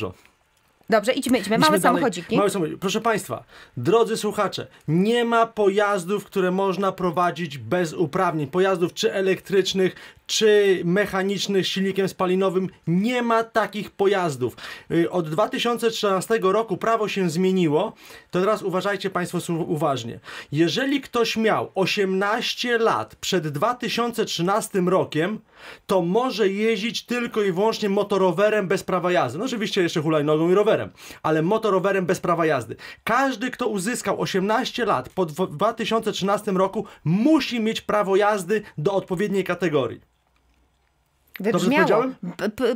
dużo. Dobrze, idźmy, idźmy. Małe idźmy samochodziki. Małe samochodziki. Proszę Państwa, drodzy słuchacze, nie ma pojazdów, które można prowadzić bez uprawnień. Pojazdów czy elektrycznych, czy mechaniczny z silnikiem spalinowym. Nie ma takich pojazdów. Y, od 2013 roku prawo się zmieniło, to teraz uważajcie Państwo uważnie. Jeżeli ktoś miał 18 lat przed 2013 rokiem, to może jeździć tylko i wyłącznie motorowerem bez prawa jazdy. No oczywiście jeszcze hulajnogą i rowerem, ale motorowerem bez prawa jazdy. Każdy, kto uzyskał 18 lat po 2013 roku, musi mieć prawo jazdy do odpowiedniej kategorii. Wybrzmiało.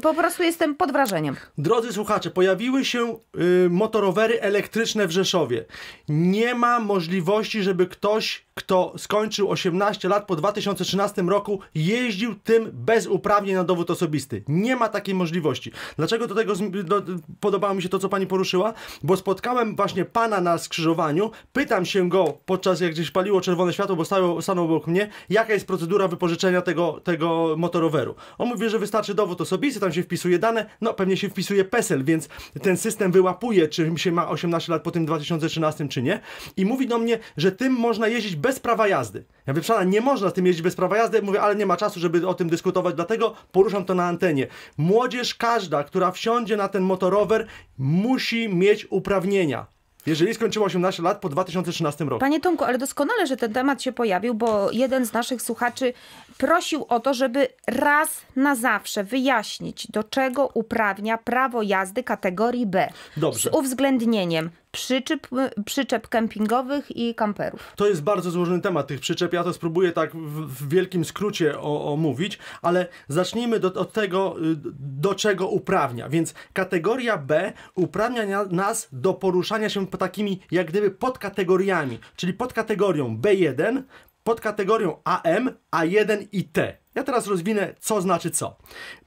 Po prostu jestem pod wrażeniem. Drodzy słuchacze, pojawiły się y, motorowery elektryczne w Rzeszowie. Nie ma możliwości, żeby ktoś kto skończył 18 lat po 2013 roku, jeździł tym bez uprawnień na dowód osobisty. Nie ma takiej możliwości. Dlaczego do tego do, podobało mi się to, co pani poruszyła? Bo spotkałem właśnie pana na skrzyżowaniu, pytam się go podczas jak gdzieś paliło czerwone światło, bo stało, stanął obok mnie, jaka jest procedura wypożyczenia tego, tego motoroweru. On mówi, że wystarczy dowód osobisty, tam się wpisuje dane, no pewnie się wpisuje PESEL, więc ten system wyłapuje, czy się ma 18 lat po tym 2013, czy nie. I mówi do mnie, że tym można jeździć bez prawa jazdy. Ja mówię, Przana, nie można z tym jeździć bez prawa jazdy. Mówię, ale nie ma czasu, żeby o tym dyskutować, dlatego poruszam to na antenie. Młodzież każda, która wsiądzie na ten motorower, musi mieć uprawnienia. Jeżeli skończyło 18 lat po 2013 roku. Panie Tomku, ale doskonale, że ten temat się pojawił, bo jeden z naszych słuchaczy prosił o to, żeby raz na zawsze wyjaśnić, do czego uprawnia prawo jazdy kategorii B. Dobrze. Z uwzględnieniem przyczep, przyczep kempingowych i kamperów. To jest bardzo złożony temat tych przyczep. Ja to spróbuję tak w, w wielkim skrócie omówić, ale zacznijmy do, od tego, y, do czego uprawnia. Więc kategoria B uprawnia nas do poruszania się takimi jak gdyby podkategoriami, czyli podkategorią B1, podkategorią AM, A1 i T. Ja teraz rozwinę, co znaczy co.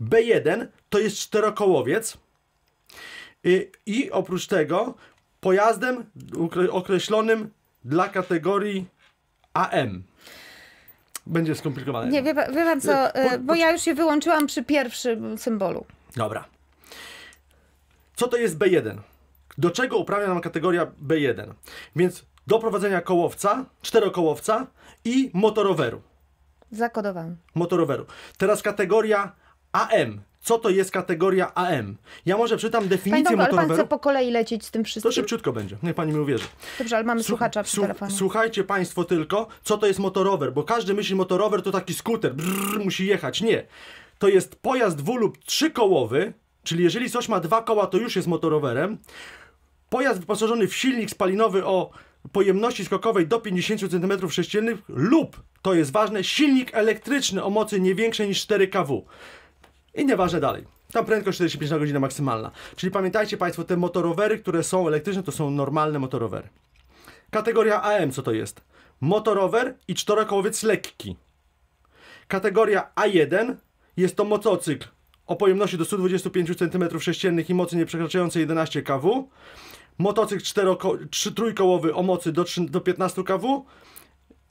B1 to jest czterokołowiec, i, y, I oprócz tego pojazdem określonym dla kategorii AM. Będzie skomplikowane. Nie, wie, wie pan co, y, y, po, bo ja już się wyłączyłam przy pierwszym symbolu. Dobra. Co to jest B1? Do czego uprawnia nam kategoria B1? Więc do prowadzenia kołowca, czterokołowca i motoroweru. Zakodowany. Motoroweru. Teraz kategoria AM, co to jest kategoria AM. Ja może przeczytam definicję Panie motoroweru. Ale pan chce po kolei lecieć z tym wszystkim? To szybciutko będzie, niech pani mi uwierzy. Dobrze, ale mamy słuchacza przy telefonie. Słuchajcie państwo tylko, co to jest motorower, bo każdy myśli motorower to taki skuter, brrr, musi jechać. Nie. To jest pojazd dwu- lub trzykołowy, czyli jeżeli coś ma dwa koła, to już jest motorowerem. Pojazd wyposażony w silnik spalinowy o pojemności skokowej do 50 cm3 lub, to jest ważne, silnik elektryczny o mocy nie większej niż 4 kW i nie dalej. Tam prędkość 45 na godzinę maksymalna. Czyli pamiętajcie Państwo, te motorowery, które są elektryczne, to są normalne motorowery. Kategoria AM, co to jest? Motorower i czterokołowiec lekki. Kategoria A1 jest to motocykl o pojemności do 125 cm3 i mocy nie przekraczającej 11 kW. Motocykl czteroko, trójkołowy o mocy do, 3, do 15 kW.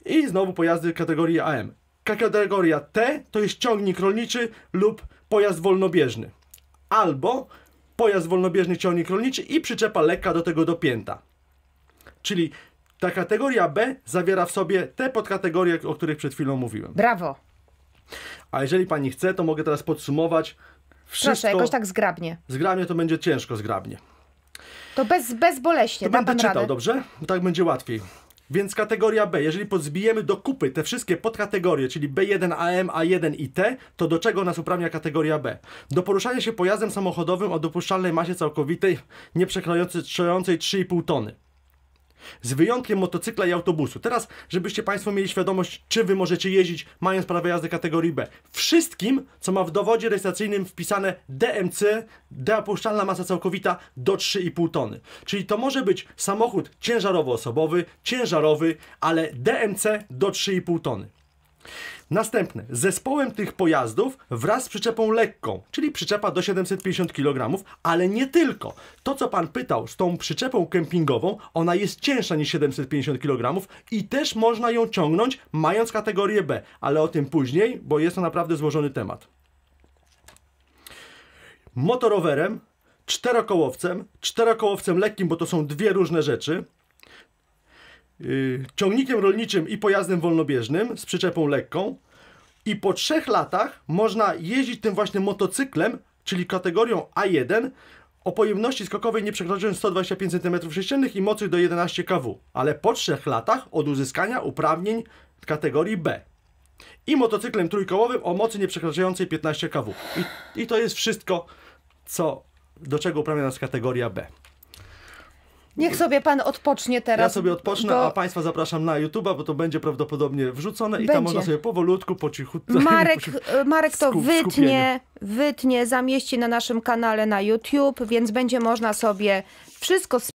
I znowu pojazdy kategorii AM. Kategoria T to jest ciągnik rolniczy lub pojazd wolnobieżny. Albo pojazd wolnobieżny, ciągnik rolniczy i przyczepa lekka do tego dopięta. Czyli ta kategoria B zawiera w sobie te podkategorie, o których przed chwilą mówiłem. Brawo. A jeżeli pani chce, to mogę teraz podsumować wszystko. Proszę, jakoś tak zgrabnie. Zgrabnie to będzie ciężko zgrabnie. To bez, bezboleśnie. To będę pan czytał, radę. dobrze? Tak będzie łatwiej. Więc kategoria B, jeżeli pozbijemy do kupy te wszystkie podkategorie, czyli B1, AM, A1 i T, to do czego nas uprawnia kategoria B? Do poruszania się pojazdem samochodowym o dopuszczalnej masie całkowitej nie 3,5 tony z wyjątkiem motocykla i autobusu. Teraz, żebyście Państwo mieli świadomość, czy Wy możecie jeździć mając prawo jazdy kategorii B. Wszystkim, co ma w dowodzie rejestracyjnym wpisane DMC, deopuszczalna masa całkowita do 3,5 tony. Czyli to może być samochód ciężarowo-osobowy, ciężarowy, ale DMC do 3,5 tony. Następne. Zespołem tych pojazdów wraz z przyczepą lekką, czyli przyczepa do 750 kg, ale nie tylko. To, co pan pytał z tą przyczepą kempingową, ona jest cięższa niż 750 kg i też można ją ciągnąć mając kategorię B, ale o tym później, bo jest to naprawdę złożony temat. Motorowerem, czterokołowcem, czterokołowcem lekkim, bo to są dwie różne rzeczy, Y, ciągnikiem rolniczym i pojazdem wolnobieżnym z przyczepą lekką. I po trzech latach można jeździć tym właśnie motocyklem, czyli kategorią A1, o pojemności skokowej nie przekraczającej 125 cm3 i mocy do 11 kW, ale po trzech latach od uzyskania uprawnień kategorii B. I motocyklem trójkołowym o mocy nie przekraczającej 15 kW. I, i to jest wszystko, co, do czego uprawnia nas kategoria B. Niech mhm. sobie pan odpocznie teraz. Ja sobie odpocznę, a państwa zapraszam na YouTube, bo to będzie prawdopodobnie wrzucone będzie. i tam można sobie powolutku, po cichu... Marek, po Marek e, to wytnie, wytnie, zamieści na naszym kanale na YouTube, więc będzie można sobie wszystko